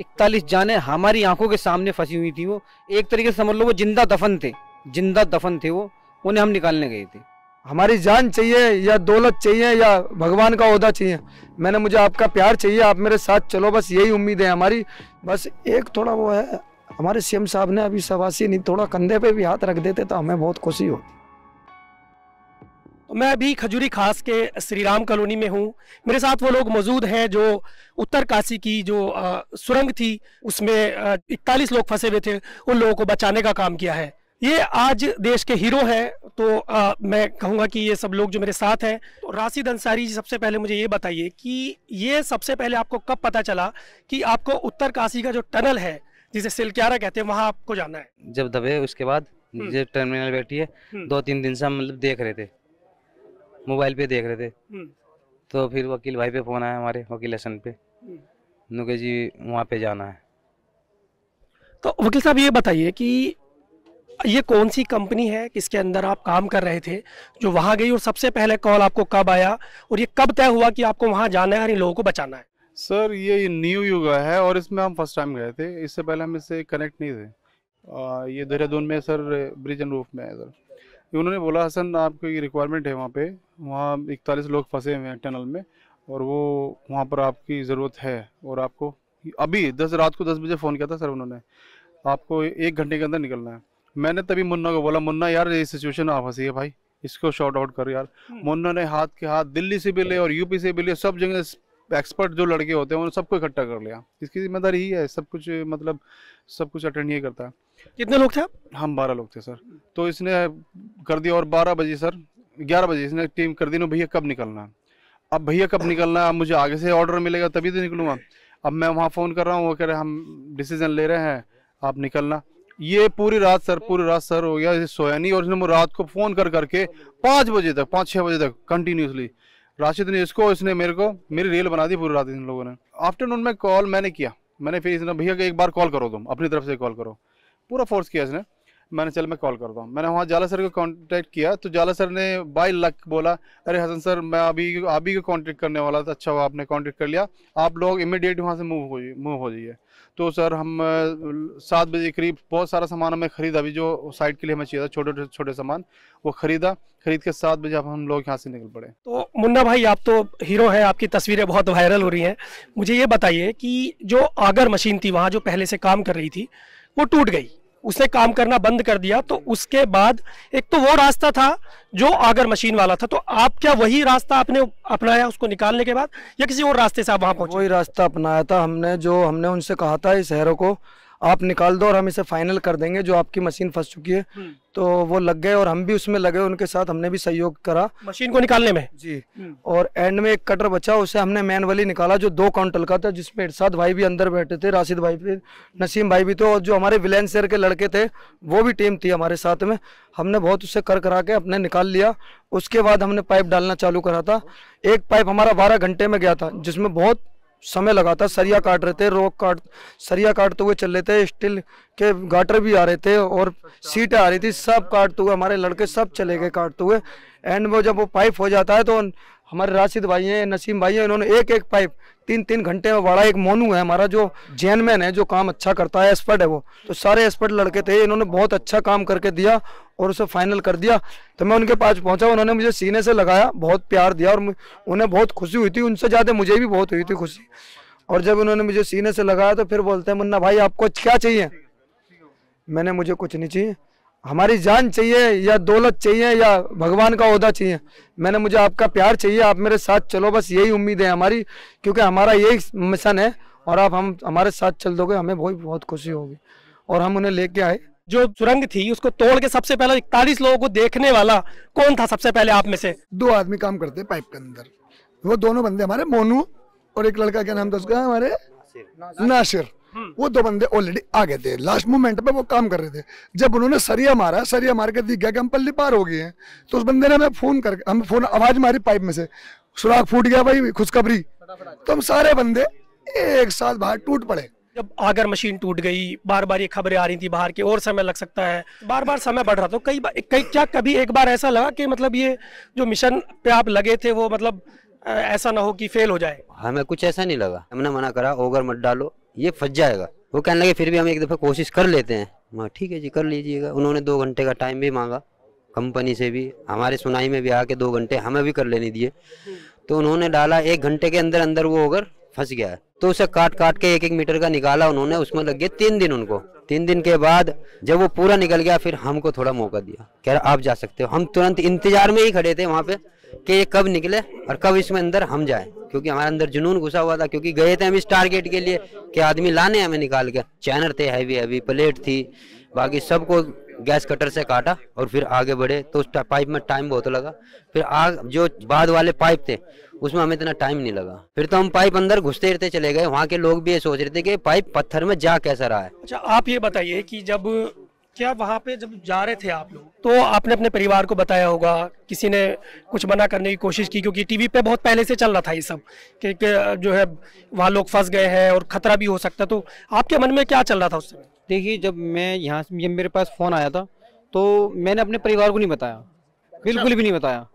इकतालीस जाने हमारी आंखों के सामने फंसी हुई थी वो एक तरीके से समझ लो वो जिंदा दफन थे जिंदा दफन थे वो उन्हें हम निकालने गए थे हमारी जान चाहिए या दौलत चाहिए या भगवान का उहदा चाहिए मैंने मुझे आपका प्यार चाहिए आप मेरे साथ चलो बस यही उम्मीद है हमारी बस एक थोड़ा वो है हमारे सीएम साहब ने अभी सवासी नहीं थोड़ा कंधे पे भी हाथ रख देते तो हमें बहुत खुशी होती मैं अभी खजूरी खास के श्री राम कॉलोनी में हूँ मेरे साथ वो लोग मौजूद हैं जो उत्तर काशी की जो सुरंग थी उसमें इकतालीस लोग फंसे हुए थे उन लोगों को बचाने का काम किया है ये आज देश के हीरो हैं तो आ, मैं कहूँगा कि ये सब लोग जो मेरे साथ हैं तो राशिद अंसारी जी सबसे पहले मुझे ये बताइए कि ये सबसे पहले आपको कब पता चला कि आपको उत्तर काशी का जो टनल है जिसे सिलक्यारा कहते हैं वहाँ आपको जाना है जब दबे उसके बाद हम्म। जब टर्मिनल बैठी है हम्म। दो तीन दिन से हम मतलब देख रहे थे मोबाइल पे देख रहे थे हम्म। तो फिर वकील भाई पे फोन आया हमारे वकील हसन पे हम्म। नुके जी वहाँ पे जाना है तो वकील साहब ये बताइए कि ये कौन सी कंपनी है किसके अंदर आप काम कर रहे थे जो वहाँ गई और सबसे पहले कॉल आपको कब आया और ये कब तय हुआ कि आपको वहाँ जाना है और इन लोगों को बचाना है सर ये न्यू युगा है और इसमें हम फर्स्ट टाइम गए थे इससे पहले हम इससे कनेक्ट नहीं थे आ, ये देहरादून में सर ब्रिज एंड रूफ में है सर उन्होंने बोला हसन आपको रिक्वायरमेंट है वहाँ पे वहाँ इकतालीस लोग फंसे हुए हैं टनल में और वो वहाँ पर आपकी ज़रूरत है और आपको अभी दस रात को दस बजे फ़ोन किया था सर उन्होंने आपको एक घंटे के अंदर निकलना है मैंने तभी मुन्ना को बोला मुन्ना यार ये सिचुएशन आप हंसी है भाई इसको शॉर्ट आउट कर यार हम्म। मुन्ना ने हाथ के हाथ दिल्ली से भी ले और यूपी से भी ले सब जगह एक्सपर्ट जो लड़के होते हैं उन सबको इकट्ठा कर लिया इसकी जिम्मेदारी ही है सब कुछ मतलब सब कुछ अटेंड ये करता है कितने लोग थे आप हम बारह लोग थे सर तो इसने कर दिया और बारह बजे सर ग्यारह बजे इसने टीम कर दी ना भैया कब निकलना अब भैया कब निकलना अब मुझे आगे से ऑर्डर मिलेगा तभी तो निकलूंगा अब मैं वहाँ फ़ोन कर रहा हूँ वो कह रहे हम डिसीजन ले रहे हैं आप निकलना ये पूरी रात सर पूरी रात सर हो गया सोया नहीं और इसने रात को फ़ोन कर करके पाँच बजे तक पाँच छः बजे तक कंटिन्यूसली राशिद ने इसको इसने मेरे को मेरी रील बना दी पूरी रात इन लोगों ने आफ्टरनून में कॉल मैंने किया मैंने फिर इसने भैया एक बार कॉल करो तुम अपनी तरफ से कॉल करो पूरा फोर्स किया इसने मैंने चल मैं कॉल करता हूँ मैंने वहाँ जाला सर को कॉन्टेक्ट किया तो जाला सर ने बाय लक बोला अरे हसन सर मैं अभी आप ही को कांटेक्ट करने वाला था अच्छा हुआ आपने कॉन्टेक्ट कर लिया आप लोग इमिडिएट वहाँ से मूव हो मूव हो जाइए तो सर हम सात बजे करीब बहुत सारा सामान हमें ख़रीदा अभी जो साइड के लिए हमें चाहिए था छोटे छोटे सामान वो ख़रीदा खरीद के सात बजे अब हम लोग यहाँ से निकल पड़े तो मुन्ना भाई आप तो हीरो हैं आपकी तस्वीरें बहुत वायरल हो रही हैं मुझे ये बताइए कि जो आगर मशीन थी वहाँ जो पहले से काम कर रही थी वो टूट गई उसने काम करना बंद कर दिया तो उसके बाद एक तो वो रास्ता था जो आगर मशीन वाला था तो आप क्या वही रास्ता आपने अपनाया उसको निकालने के बाद या किसी और रास्ते से आप वहाँ पहुँचे वही रास्ता अपनाया था हमने जो हमने उनसे कहा था इस शहरों को आप निकाल दो और हम इसे फाइनल कर देंगे जो आपकी मशीन फंस चुकी है हम्म। तो वो लग गए और हम भी उसमें लगे उनके साथ हमने भी सहयोग करा मशीन को निकालने में जी हम्म। और एंड में एक कटर बचा उसे हमने वाली निकाला जो दो काउंटल का था जिसमें इरशाद भाई भी अंदर बैठे थे राशिद भाई भी नसीम भाई भी थे और जो हमारे विलेन शेर के लड़के थे वो भी टीम थी हमारे साथ में हमने बहुत उससे कर करा के अपने निकाल लिया उसके बाद हमने पाइप डालना चालू करा था एक पाइप हमारा बारह घंटे में गया था जिसमें बहुत समय लगा था सरिया काट रहे थे रोक काट सरिया काटते हुए चल रहे थे स्टील के गाटर भी आ रहे थे और सीटें आ रही थी सब काटते हुए हमारे लड़के सब चले गए काटते हुए एंड में जब वो पाइप हो जाता है तो हमारे राशिद भाई हैं नसीम भाई हैं इन्होंने एक एक पाइप तीन तीन घंटे में बड़ा एक मोनू है हमारा जो जैनमैन है जो काम अच्छा करता है एक्सपर्ट है वो तो सारे एक्सपर्ट लड़के थे इन्होंने बहुत अच्छा काम करके दिया और उसे फाइनल कर दिया तो मैं उनके पास पहुंचा उन्होंने मुझे सीने से लगाया बहुत प्यार दिया और उन्हें बहुत खुशी हुई थी उनसे ज़्यादा मुझे भी बहुत हुई थी खुशी और जब उन्होंने मुझे सीने से लगाया तो फिर बोलते हैं मुन्ना भाई आपको क्या चाहिए मैंने मुझे कुछ नहीं चाहिए हमारी जान चाहिए या दौलत चाहिए या भगवान का अहदा चाहिए मैंने मुझे आपका प्यार चाहिए आप मेरे साथ चलो बस यही उम्मीद है हमारी क्योंकि हमारा यही मिशन है और आप हम हमारे साथ चल दोगे हमें बहुत बहुत खुशी होगी और हम उन्हें लेके आए जो सुरंग थी उसको तोड़ के सबसे पहले इकतालीस लोगों को देखने वाला कौन था सबसे पहले आप में से दो आदमी काम करते पाइप के अंदर वो दोनों बंदे हमारे मोनू और एक लड़का क्या नाम था उसका हमारे नासिर हम्म। वो दो बंदे ऑलरेडी आ गए थे लास्ट मोमेंट पे वो काम कर रहे थे जब उन्होंने सरिया मारा सरिया मार के दिख गया कि हम पल्ली पार हो गए हैं तो उस बंदे ने हमें फोन कर हमें फोन आवाज मारी पाइप में से सुराख फूट गया भाई खुशखबरी तो हम सारे बंदे एक साथ बाहर टूट पड़े जब आगर मशीन टूट गई बार बार ये खबरें आ रही थी बाहर की और समय लग सकता है बार बार समय बढ़ रहा था तो कई बार कई क्या कभी एक बार ऐसा लगा कि मतलब ये जो मिशन पे आप लगे थे वो मतलब ऐसा ना हो कि फेल हो जाए हमें कुछ ऐसा नहीं लगा हमने मना करा ओगर मत डालो ये फंस जाएगा वो कहने लगे फिर भी हम एक दफ़ा कोशिश कर लेते हैं मैं ठीक है जी कर लीजिएगा उन्होंने दो घंटे का टाइम भी मांगा कंपनी से भी हमारे सुनाई में भी आके दो घंटे हमें भी कर लेने दिए तो उन्होंने डाला एक घंटे के अंदर अंदर वो अगर फंस गया तो उसे काट काट के एक एक मीटर का निकाला उन्होंने उसमें लग गए तीन दिन उनको तीन दिन के बाद जब वो पूरा निकल गया फिर हमको थोड़ा मौका दिया कह रहा आप जा सकते हो हम तुरंत इंतजार में ही खड़े थे वहाँ पे कि ये कब निकले और कब इसमें अंदर हम जाए क्योंकि हमारे अंदर जुनून घुसा हुआ था क्योंकि गए थे हम इस टारगेट के लिए कि आदमी लाने हमें निकाल के चैनर थे हैवी हैवी प्लेट थी बाकी सबको गैस कटर से काटा और फिर आगे बढ़े तो उस पाइप में टाइम बहुत लगा फिर आग जो बाद वाले पाइप थे उसमें हमें इतना टाइम नहीं लगा फिर तो हम पाइप अंदर घुसते रहते चले गए वहाँ के लोग भी ये सोच रहे थे कि पाइप पत्थर में जा कैसा रहा है अच्छा आप ये बताइए कि जब क्या वहाँ पे जब जा रहे थे आप लोग तो आपने अपने परिवार को बताया होगा किसी ने कुछ मना करने की कोशिश की क्योंकि टीवी पे बहुत पहले से चल रहा था ये सब कि जो है वहाँ लोग फंस गए हैं और खतरा भी हो सकता तो आपके मन में क्या चल रहा था उस समय देखिए जब मैं यहाँ से मेरे पास फ़ोन आया था तो मैंने अपने परिवार को नहीं बताया बिल्कुल अच्छा। भी नहीं बताया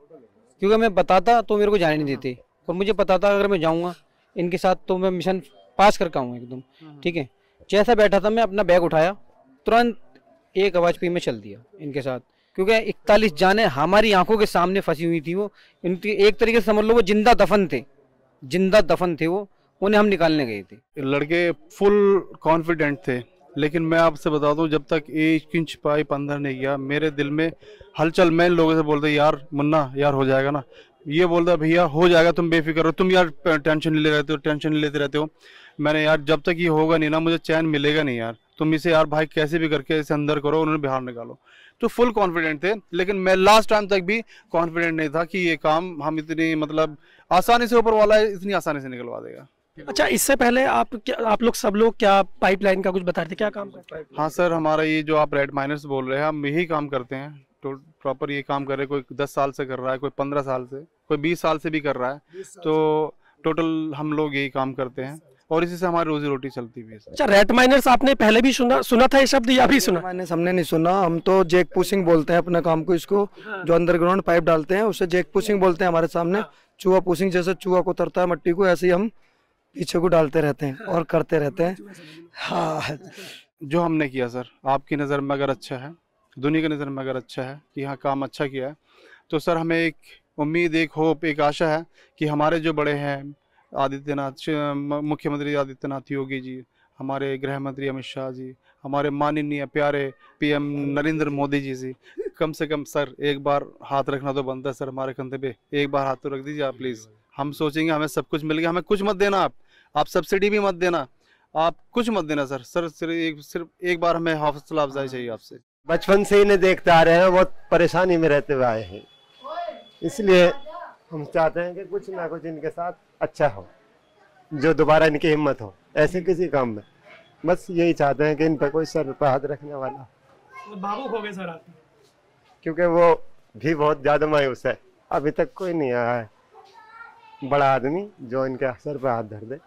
क्योंकि मैं बताता तो मेरे को जाने नहीं देते और मुझे पता था अगर मैं जाऊँगा इनके साथ तो मैं मिशन पास करके आऊँगा एकदम हाँ। ठीक है जैसा बैठा था मैं अपना बैग उठाया तुरंत एक आवाज़ पे मैं चल दिया इनके साथ क्योंकि इकतालीस जाने हमारी आंखों के सामने फंसी हुई थी वो इनकी एक तरीके से समझ लो वो जिंदा दफन थे जिंदा दफन थे वो उन्हें हम निकालने गए थे लड़के फुल कॉन्फिडेंट थे लेकिन मैं आपसे बता दूं जब तक एक इंच पाई पंद्रह नहीं गया मेरे दिल में हलचल मैं लोगों से बोलते यार मुन्ना यार हो जाएगा ना ये बोलता भैया हो जाएगा तुम बेफिक्र हो तुम यार टेंशन नहीं ले रहते हो टेंशन नहीं लेते रहते हो मैंने यार जब तक ये होगा नहीं ना मुझे चैन मिलेगा नहीं यार तुम इसे यार भाई कैसे भी करके इसे अंदर करो उन्होंने बिहार निकालो तो फुल कॉन्फिडेंट थे लेकिन मैं लास्ट टाइम तक भी कॉन्फिडेंट नहीं था कि ये काम हम इतनी मतलब आसानी से ऊपर वाला है इतनी आसानी से निकलवा देगा अच्छा इससे पहले आप क्या आप लोग सब लोग क्या पाइपलाइन का कुछ बता रहे थे क्या काम करते हैं हाँ सर हमारा ये जो आप रेड माइनर्स बोल रहे हैं हम यही काम करते हैं तो प्रॉपर ये काम कर रहे हैं कोई दस साल से कर रहा है कोई पंद्रह साल से कोई बीस साल से भी कर रहा है तो टोटल हम लोग यही काम करते हैं और इसी से हमारी रोजी रोटी चलती भी है अच्छा रेट माइनर्स आपने पहले भी सुना सुना था ये शब्द या भी सुना मैंने सामने नहीं सुना हम तो जेक पुशिंग बोलते हैं अपने काम को इसको हाँ। जो अंडरग्राउंड पाइप डालते हैं उसे जेक पुशिंग बोलते हैं हमारे सामने हाँ। चूहा पुशिंग जैसे चूहा को तरता है मट्टी को ऐसे ही हम पीछे को डालते रहते हैं और करते रहते हैं हाँ जो हमने किया सर आपकी नज़र में अगर अच्छा है दुनिया की नज़र में अगर अच्छा है कि यहाँ काम अच्छा किया है तो सर हमें एक उम्मीद एक होप एक आशा है कि हमारे जो बड़े हैं आदित्यनाथ मुख्यमंत्री आदित्यनाथ योगी जी हमारे गृह मंत्री अमित शाह जी हमारे माननीय प्यारे पीएम नरेंद्र मोदी जी जी कम से कम सर एक बार हाथ रखना तो बनता है सर हमारे कंधे पे एक बार हाथ तो रख दीजिए आप प्लीज़ हम सोचेंगे हमें सब कुछ मिल गया हमें कुछ मत देना आप आप सब्सिडी भी मत देना आप कुछ मत देना सर सर सिर्फ एक सिर्फ एक बार हमें हौसला अफजाई हाँ। चाहिए आपसे बचपन से ही नहीं देखते आ रहे हैं बहुत परेशानी में रहते हुए आए हैं इसलिए हम चाहते हैं कि कुछ ना कुछ इनके साथ अच्छा हो जो दोबारा इनकी हिम्मत हो ऐसे किसी काम में बस यही चाहते हैं कि इन पर कोई सर पर हाथ रखने वाला तो भावुक हो गए सर आप क्योंकि वो भी बहुत ज़्यादा मायूस है अभी तक कोई नहीं आया है बड़ा आदमी जो इनके सर पर हाथ धर दे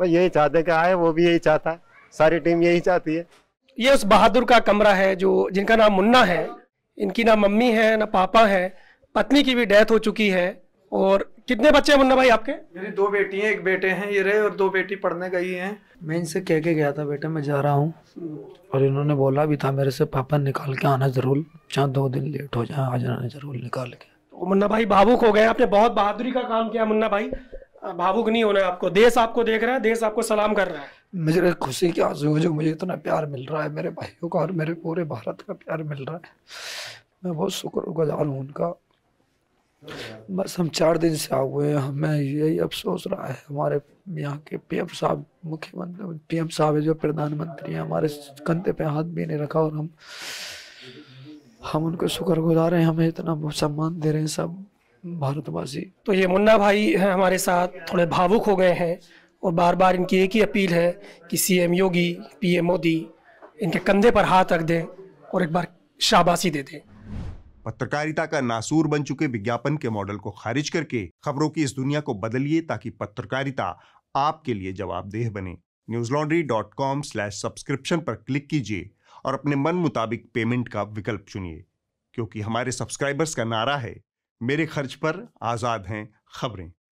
बस यही चाहते हैं कि आए वो भी यही चाहता है सारी टीम यही चाहती है ये उस बहादुर का कमरा है जो जिनका नाम मुन्ना है इनकी ना मम्मी है ना पापा है पत्नी की भी डेथ हो चुकी है और कितने बच्चे हैं मुन्ना भाई आपके मेरी दो बेटी हैं एक बेटे हैं ये रहे और दो बेटी पढ़ने गई हैं मैं इनसे कह के गया था बेटा मैं जा रहा हूँ और इन्होंने बोला भी था मेरे से पापा निकाल के आना जरूर चाहे दो दिन लेट हो जाए आ जाना जरूर निकाल के तो मुन्ना भाई भावुक हो गए आपने बहुत बहादुरी का काम किया मुन्ना भाई भावुक नहीं होना है आपको देश आपको देख रहा है देश आपको सलाम कर रहा है मुझे खुशी के आंसू है जो मुझे इतना प्यार मिल रहा है मेरे भाइयों का और मेरे पूरे भारत का प्यार मिल रहा है मैं बहुत शुक्रगुजार हूँ उनका बस हम चार दिन से आ हुए हैं हमें यही अफसोस रहा है हमारे यहाँ के पीएम साहब मुख्यमंत्री पीएम साहब जो प्रधानमंत्री हैं हमारे कंधे पे हाथ भी नहीं रखा और हम हम उनको शुक्र गुजार हैं हमें इतना सम्मान दे रहे हैं सब भारतवासी तो ये मुन्ना भाई हैं हमारे साथ थोड़े भावुक हो गए हैं और बार बार इनकी एक ही अपील है कि सीएम योगी पीएम मोदी इनके कंधे पर हाथ रख दें और एक बार शाबाशी दे दें पत्रकारिता का नासूर बन चुके विज्ञापन के मॉडल को खारिज करके खबरों की इस दुनिया को बदलिए ताकि पत्रकारिता आपके लिए जवाबदेह बने Newslaundry dot com slash subscription पर क्लिक कीजिए और अपने मन मुताबिक पेमेंट का विकल्प चुनिए क्योंकि हमारे सब्सक्राइबर्स का नारा है मेरे खर्च पर आज़ाद हैं खबरें